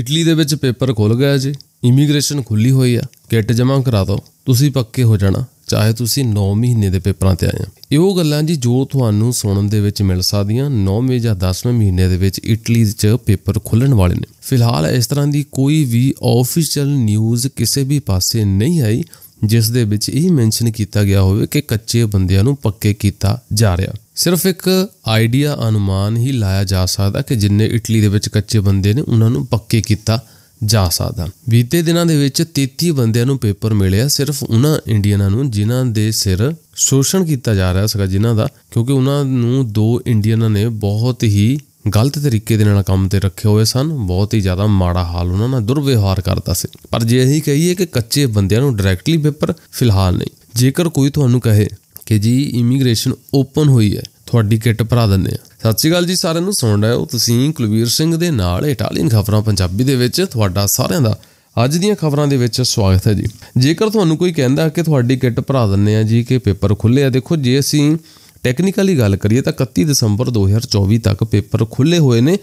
Italy ਦੇ ਵਿੱਚ paper ਖੁੱਲ ਗਿਆ ਜੀ ਇਮੀਗ੍ਰੇਸ਼ਨ ਖੁੱਲੀ ਹੋਈ ਆ ਕਿੱਟ ਜਮ੍ਹਾਂ ਕਰਾ ਦਿਓ ਤੁਸੀਂ ਪੱਕੇ ਹੋ ਜਾਣਾ ਚਾਹੇ ਤੁਸੀਂ 9 ਮਹੀਨੇ ਦੇ ਪੇਪਰਾਂ ਤੇ ਆਏ ਆ ਇਹੋ ਗੱਲਾਂ ਜੀ ਜੋ ਤੁਹਾਨੂੰ ਸੁਣਨ ਦੇ ਵਿੱਚ ਮਿਲ ਸਕਦੀਆਂ 9ਵੇਂ ਜਾਂ 10ਵੇਂ ਮਹੀਨੇ ਦੇ ਵਿੱਚ ਇਟਲੀ 'ਚ ਪੇਪਰ ਖੁੱਲਣ ਵਾਲੇ ਨੇ ਫਿਲਹਾਲ ਇਸ ਤਰ੍ਹਾਂ ਦੀ ਕੋਈ ਵੀ ਆਫੀਸ਼ੀਅਲ ਨਿਊਜ਼ ਕਿਸੇ ਵੀ ਪਾਸੇ ਨਹੀਂ ਆਈ ਜਿਸ ਦੇ ਵਿੱਚ ਇਹ ਮੈਂਸ਼ਨ ਕੀਤਾ ਗਿਆ ਹੋਵੇ ਕਿ ਕੱਚੇ ਬੰਦਿਆਂ ਨੂੰ ਪੱਕੇ ਕੀਤਾ ਜਾ ਰਿਹਾ ਸਿਰਫ ਇੱਕ ਆਈਡੀਆ ਅਨੁਮਾਨ ਹੀ ਲਾਇਆ ਜਾ ਸਕਦਾ ਕਿ ਜਿੰਨੇ ਇਟਲੀ ਦੇ ਵਿੱਚ ਕੱਚੇ ਬੰਦੇ ਨੇ ਉਹਨਾਂ ਨੂੰ ਪੱਕੇ ਕੀਤਾ ਜਾ ਸਕਦਾ ਬੀਤੇ ਦਿਨਾਂ ਦੇ ਵਿੱਚ 33 ਬੰਦਿਆਂ ਨੂੰ ਪੇਪਰ ਮਿਲਿਆ ਸਿਰਫ ਉਹਨਾਂ ਇੰਡੀਅਨਾਂ ਨੂੰ ਜਿਨ੍ਹਾਂ ਦੇ ਸਿਰ ਸ਼ੋਸ਼ਣ ਕੀਤਾ ਜਾ ਰਿਹਾ ਸੀਗਾ ਜਿਨ੍ਹਾਂ ਦਾ ਕਿਉਂਕਿ ਉਹਨਾਂ ਨੂੰ ਦੋ ਇੰਡੀਅਨਾਂ ਨੇ ਬਹੁਤ ਹੀ ਗਲਤ ਤਰੀਕੇ ਦੇ ਨਾਲ ਕੰਮ ਤੇ ਰੱਖੇ ਹੋਏ ਸਨ ਬਹੁਤ ਹੀ ਜ਼ਿਆਦਾ ਮਾੜਾ ਹਾਲ ਉਹਨਾਂ ਨਾਲ ਦੁਰਵਿਵਹਾਰ ਕਰਦਾ ਸੀ ਪਰ ਜੇ ਅਸੀਂ ਕਹੀਏ ਕਿ ਕੱਚੇ ਬੰਦਿਆਂ ਨੂੰ ਡਾਇਰੈਕਟਲੀ ਪੇਪਰ ਫਿਲਹਾਲ ਨਹੀਂ ਜੇਕਰ ਕੋਈ ਤੁਹਾਨੂੰ ਕਹੇ ਕਿ ਜੀ ਇਮੀਗ੍ਰੇਸ਼ਨ ਓਪਨ ਹੋਈ ਹੈ ਤੁਹਾਡੀ ਕਿੱਟ ਭਰਾ ਦਿੰਦੇ ਆ ਸਤਿ ਸ਼੍ਰੀ ਅਕਾਲ ਜੀ ਸਾਰਿਆਂ ਨੂੰ ਸੁਣ ਰਹੇ ਹੋ ਤੁਸੀਂ ਕੁਲਵੀਰ ਸਿੰਘ ਦੇ ਨਾਲ ਇਟਾਲੀਅਨ ਖਬਰਾਂ ਪੰਜਾਬੀ ਦੇ ਵਿੱਚ ਤੁਹਾਡਾ ਸਾਰਿਆਂ ਦਾ ਅੱਜ ਦੀਆਂ ਖਬਰਾਂ ਦੇ ਵਿੱਚ ਸਵਾਗਤ ਹੈ ਜੀ ਜੇਕਰ ਤੁਹਾਨੂੰ ਕੋਈ ਕਹਿੰਦਾ ਕਿ ਤੁਹਾਡੀ ਕਿੱਟ ਭਰਾ ਦਿੰਦੇ ਆ ਜੀ ਕਿ ਪੇਪਰ ਖੁੱਲੇ ਆ ਦੇਖੋ ਜੇ ਅਸੀਂ ਟੈਕਨੀਕਲੀ ਗੱਲ ਕਰੀਏ ਤਾਂ 31 ਦਸੰਬਰ 2024 ਤੱਕ ਪੇਪਰ ਖੁੱਲੇ ਹੋਏ ਨੇ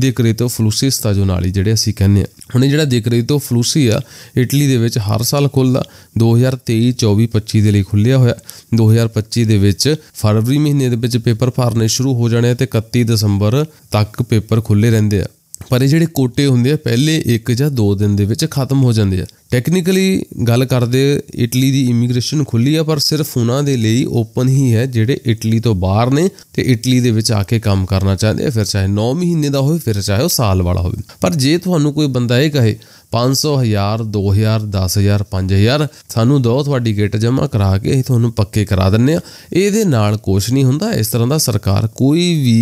ਦੇਕਰੇਤੋ ਫਲੂਸੀ ਸਟਾਜੋ ਨਾਲੀ ਜਿਹੜੇ ਅਸੀਂ ਕਹਿੰਦੇ ਆ ਹੁਣ ਇਹ ਜਿਹੜਾ ਦੇਕਰੇਤੋ ਫਲੂਸੀ ਆ ਇਟਲੀ ਦੇ ਵਿੱਚ ਹਰ ਸਾਲ ਖੁੱਲਦਾ 2023 24 25 ਦੇ ਲਈ ਖੁੱਲਿਆ ਹੋਇਆ 2025 ਦੇ ਵਿੱਚ ਫਰਵਰੀ ਮਹੀਨੇ ਦੇ ਵਿੱਚ ਪੇਪਰ ਭਰਨੇ ਸ਼ੁਰੂ ਹੋ ਜਾਣੇ ਤੇ 31 ਦਸੰਬਰ ਤੱਕ ਪੇਪਰ ਖੁੱਲੇ ਰਹਿੰਦੇ ਆ ਪਰ ਇਹ ਜਿਹੜੇ ਕੋਟੇ ਹੁੰਦੇ ਆ ਪਹਿਲੇ 1 ਜਾਂ 2 ਦਿਨ ਦੇ ਵਿੱਚ ਖਤਮ ਹੋ ਜਾਂਦੇ ਆ ਟੈਕਨੀਕਲੀ ਗੱਲ ਕਰਦੇ ਇਟਲੀ ਦੀ ਇਮੀਗ੍ਰੇਸ਼ਨ ਖੁੱਲੀ ਆ ਪਰ ਸਿਰਫ ਉਹਨਾਂ ਦੇ ਲਈ ਓਪਨ ਹੀ ਹੈ ਜਿਹੜੇ ਇਟਲੀ ਤੋਂ ਬਾਹਰ ਨੇ ਤੇ ਇਟਲੀ ਦੇ ਵਿੱਚ ਆ ਕੇ ਕੰਮ ਕਰਨਾ ਚਾਹੁੰਦੇ ਆ ਫਿਰ ਚਾਹੇ 9 ਮਹੀਨੇ ਦਾ ਹੋਵੇ ਫਿਰ ਚਾਹੇ ਉਹ ਸਾਲ ਵਾਲਾ ਹੋਵੇ ਪਰ ਜੇ ਤੁਹਾਨੂੰ ਕੋਈ ਬੰਦਾ ਇਹ ਕਹੇ 500 2000 10000 5000 ਸਾਨੂੰ ਦੋ ਤੁਹਾਡੀ ਗੇਟ ਜਮ੍ਹਾਂ ਕਰਾ ਕੇ ਅਸੀਂ ਤੁਹਾਨੂੰ ਪੱਕੇ ਕਰਾ ਦਿੰਨੇ ਆ ਇਹਦੇ ਨਾਲ ਕੁਝ ਨਹੀਂ ਹੁੰਦਾ ਇਸ ਤਰ੍ਹਾਂ ਦਾ ਸਰਕਾਰ ਕੋਈ ਵੀ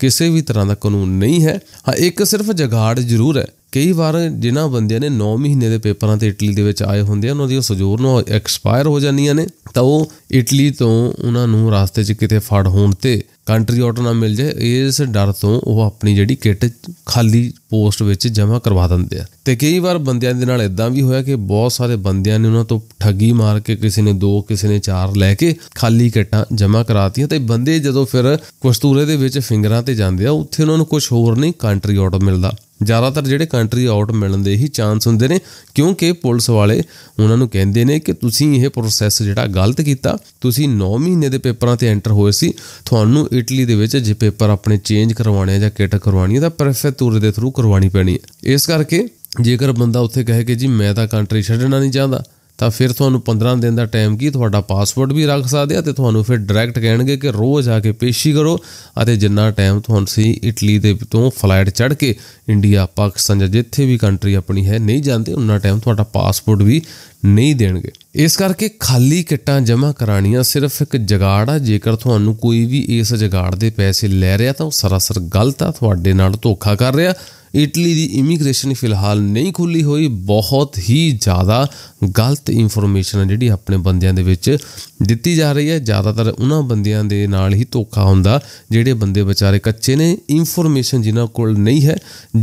ਕਿਸੇ ਵੀ ਤਰ੍ਹਾਂ ਦਾ ਕਾਨੂੰਨ ਨਹੀਂ ਹੈ ਹਾਂ ਇੱਕ ਸਿਰਫ ਜਗਾੜ ਜ਼ਰੂਰ ਹੈ ਕਈ ਵਾਰ ਜਿਨ੍ਹਾਂ ਬੰਦਿਆਂ ਨੇ 9 ਮਹੀਨੇ ਦੇ ਪੇਪਰਾਂ ਤੇ ਇਟਲੀ ਦੇ ਵਿੱਚ ਆਏ ਹੁੰਦੇ ਆ ਉਹਨਾਂ ਦੀ ਸਜੂਰ ਨੂੰ ਐਕਸਪਾਇਰ ਹੋ ਜਾਂਦੀਆਂ ਨੇ ਤਾਂ ਉਹ ਇਟਲੀ ਤੋਂ ਉਹਨਾਂ ਨੂੰ ਰਾਸਤੇ 'ਚ ਕਿਤੇ ਫੜ ਹੋਣ ਤੇ ਕੰਟਰੀ ਆਰਡਰ ਨਾ ਮਿਲ ਜਾਏ ਇਸ ਡਰ ਤੋਂ ਉਹ ਆਪਣੀ ਜਿਹੜੀ ਕਿੱਟ ਖਾਲੀ ਪੋਸਟ ਵਿੱਚ ਜਮ੍ਹਾਂ ਕਰਵਾ ਦਿੰਦੇ ਆ ਤੇ ਕਈ ਵਾਰ ਬੰਦਿਆਂ ਦੇ ਨਾਲ ਇਦਾਂ ਵੀ ਹੋਇਆ ਕਿ ਬਹੁਤ ਸਾਰੇ ਬੰਦਿਆਂ ਨੇ ਉਹਨਾਂ ਤੋਂ ਠੱਗੀ ਮਾਰ ਕੇ ਕਿਸੇ ਨੇ ਦੋ ਕਿਸੇ ਨੇ ਚਾਰ ਲੈ ਕੇ ਖਾਲੀ ਕਿੱਟਾਂ ਜਮ੍ਹਾਂ ਕਰਾਤੀਆਂ ਤੇ ਬੰਦੇ ਜਦੋਂ ਫਿਰ ਕਸਤੂਰੇ ਦੇ ਵਿੱਚ ਫਿੰਗਰਾਂ ਤੇ ਜਾਂਦੇ ਆ ਉੱਥੇ ਉਹਨਾਂ ਨੂੰ ਕੁਝ ਹੋਰ ਨਹੀਂ ਕੰਟਰੀ ਆਰਡਰ ਮਿਲਦਾ ਜ਼ਿਆਦਾਤਰ ਜਿਹੜੇ ਕੰਟਰੀ ਆਊਟ ਮਿਲਣ ਦੇ ਹੀ ਚਾਂਸ ਹੁੰਦੇ ਨੇ ਕਿਉਂਕਿ ਪੁਲਿਸ ਵਾਲੇ ਉਹਨਾਂ ਨੂੰ ਕਹਿੰਦੇ ਨੇ ਕਿ ਤੁਸੀਂ ਇਹ ਪ੍ਰੋਸੈਸ ਜਿਹੜਾ ਗਲਤ ਕੀਤਾ ਤੁਸੀਂ 9 ਮਹੀਨੇ ਦੇ ਪੇਪਰਾਂ ਤੇ ਐਂਟਰ ਹੋਏ ਸੀ ਤੁਹਾਨੂੰ ਇਟਲੀ ਦੇ ਵਿੱਚ ਜੇ ਪੇਪਰ ਆਪਣੇ ਚੇਂਜ ਕਰਵਾਉਣੇ ਜਾਂ ਕਿਟ ਕਰਵਾਉਣੀ ਹੈ ਤਾਂ ਪ੍ਰੈਫੈਕਟੂਰ ਦੇ ਥਰੂ ਕਰਵਾਉਣੀ ਪੈਣੀ ਹੈ ਇਸ ਕਰਕੇ ਜੇਕਰ ਬੰਦਾ ਉੱਥੇ ਕਹੇ ਕਿ ਜੀ ਮੈਂ ਤਾਂ ਕੰਟਰੀ ਛੱਡਣਾ ਨਹੀਂ ਚਾਹੁੰਦਾ ਤਾਂ ਫਿਰ ਤੁਹਾਨੂੰ 15 ਦਿਨ ਦਾ ਟਾਈਮ ਕੀ ਤੁਹਾਡਾ ਪਾਸਵਰਡ ਵੀ ਰੱਖ ਸਕਦੇ ਆ ਤੇ ਤੁਹਾਨੂੰ ਫਿਰ ਡਾਇਰੈਕਟ ਕਹਿਣਗੇ ਕਿ ਰੋਜ਼ ਆ ਕੇ ਪੇਸ਼ੀ ਕਰੋ ਅਤੇ ਜਿੰਨਾ ਟਾਈਮ ਤੁਹਾਨੂੰ ਸੀ ਇਟਲੀ ਦੇ ਤੋਂ ਫਲਾਈਟ ਚੜ ਕੇ ਇੰਡੀਆ ਪਾਕਿਸਤਾਨ ਜਾਂ ਜਿੱਥੇ ਵੀ ਕੰਟਰੀ ਆਪਣੀ ਹੈ ਨਹੀਂ ਜਾਂਦੇ ਉਹਨਾਂ ਟਾਈਮ ਤੁਹਾਡਾ ਪਾਸਪੋਰਟ ਵੀ ਨਹੀਂ ਦੇਣਗੇ ਇਸ ਕਰਕੇ ਖਾਲੀ ਕਿੱਟਾਂ ਜਮ੍ਹਾਂ ਕਰਾਣੀਆਂ ਸਿਰਫ ਇੱਕ ਜਗਾੜ ਆ ਜੇਕਰ ਤੁਹਾਨੂੰ ਕੋਈ ਵੀ ਇਸ ਜਗਾੜ ਦੇ ਪੈਸੇ ਲੈ ਰਿਹਾ ਤਾਂ ਉਹ ਸਰਾਸਰ ਗਲਤ ਆ ਤੁਹਾਡੇ ਨਾਲ ਧੋਖਾ ਕਰ ਰਿਹਾ ਇਟਲੀ ਦੀ ਇਮੀਗ੍ਰੇਸ਼ਨ ਫਿਲਹਾਲ ਨਹੀਂ ਖੁੱਲੀ ਹੋਈ ਬਹੁਤ ਹੀ ਜ਼ਿਆਦਾ ਗਲਤ ਇਨਫੋਰਮੇਸ਼ਨ ਹੈ ਜਿਹੜੀ ਆਪਣੇ ਬੰਦਿਆਂ ਦੇ ਵਿੱਚ ਦਿੱਤੀ ਜਾ ਰਹੀ ਹੈ ਜ਼ਿਆਦਾਤਰ ਉਹਨਾਂ ਬੰਦਿਆਂ ਦੇ ਨਾਲ ਹੀ ਧੋਖਾ ਹੁੰਦਾ ਜਿਹੜੇ ਬੰਦੇ ਵਿਚਾਰੇ ਕੱਚੇ ਨੇ ਇਨਫੋਰਮੇਸ਼ਨ ਜਿਨ੍ਹਾਂ ਕੋਲ ਨਹੀਂ ਹੈ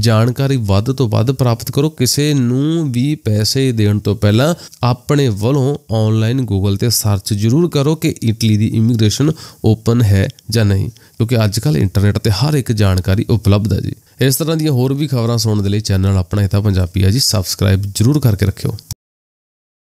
ਜਾਣਕਾਰੀ ਵੱਧ ਤੋਂ ਵੱਧ ਪ੍ਰਾਪਤ ਕਰੋ ਕਿਸੇ ਨੂੰ ਵੀ ਪੈਸੇ ਦੇਣ ਤੋਂ ਪਹਿਲਾਂ ਆਪਣੇ ਵੱਲੋਂ ਆਨਲਾਈਨ ਗੂਗਲ ਤੇ ਸਰਚ ਜ਼ਰੂਰ ਕਰੋ ਕਿ ਇਟਲੀ ਦੀ ਇਮੀਗ੍ਰੇਸ਼ਨ ਓਪਨ ਹੈ ਜਾਂ ਨਹੀਂ ਕਿਉਂਕਿ ਅੱਜ ਇੰਟਰਨੈਟ ਤੇ ਹਰ ਇੱਕ ਜਾਣਕਾਰੀ ਉਪਲਬਧ ਹੈ ਜੀ ਇਸ ਤਰ੍ਹਾਂ ਦੀਆਂ ਹੋਰ ਵੀ ਖਬਰਾਂ ਸੁਣਨ ਦੇ ਲਈ ਚੈਨਲ ਆਪਣਾ ਇਹ ਤਾਂ ਪੰਜਾਬੀ ਆ ਜੀ ਸਬਸਕ੍ਰਾਈਬ ਜਰੂਰ ਕਰਕੇ ਰੱਖਿਓ